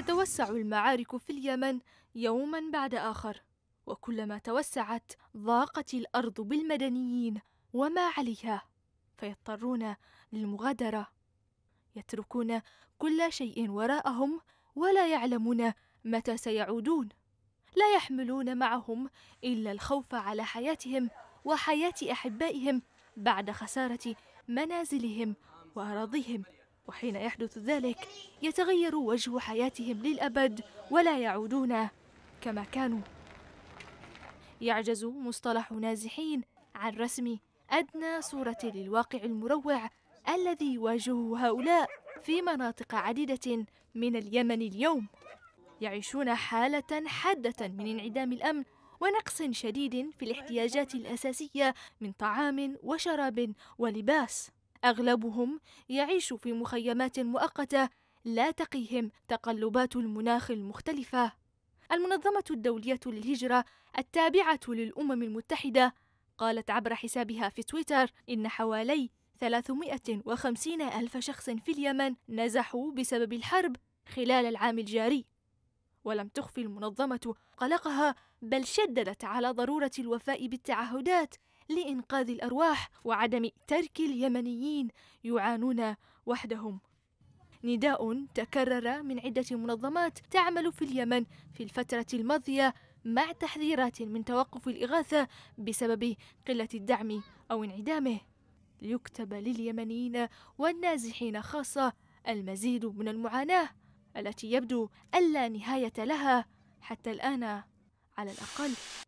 تتوسع المعارك في اليمن يوما بعد آخر وكلما توسعت ضاقت الأرض بالمدنيين وما عليها فيضطرون للمغادرة يتركون كل شيء وراءهم ولا يعلمون متى سيعودون لا يحملون معهم إلا الخوف على حياتهم وحياة أحبائهم بعد خسارة منازلهم وأراضيهم وحين يحدث ذلك يتغير وجه حياتهم للأبد ولا يعودون كما كانوا يعجز مصطلح نازحين عن رسم أدنى صورة للواقع المروع الذي يواجهه هؤلاء في مناطق عديدة من اليمن اليوم يعيشون حالة حادة من انعدام الأمن ونقص شديد في الاحتياجات الأساسية من طعام وشراب ولباس اغلبهم يعيش في مخيمات مؤقته لا تقيهم تقلبات المناخ المختلفه المنظمه الدوليه للهجره التابعه للامم المتحده قالت عبر حسابها في تويتر ان حوالي 350 ألف شخص في اليمن نزحوا بسبب الحرب خلال العام الجاري ولم تخفي المنظمة قلقها بل شددت على ضرورة الوفاء بالتعهدات لإنقاذ الأرواح وعدم ترك اليمنيين يعانون وحدهم نداء تكرر من عدة منظمات تعمل في اليمن في الفترة الماضية مع تحذيرات من توقف الإغاثة بسبب قلة الدعم أو انعدامه ليكتب لليمنيين والنازحين خاصة المزيد من المعاناة التي يبدو ألا نهاية لها حتى الآن على الأقل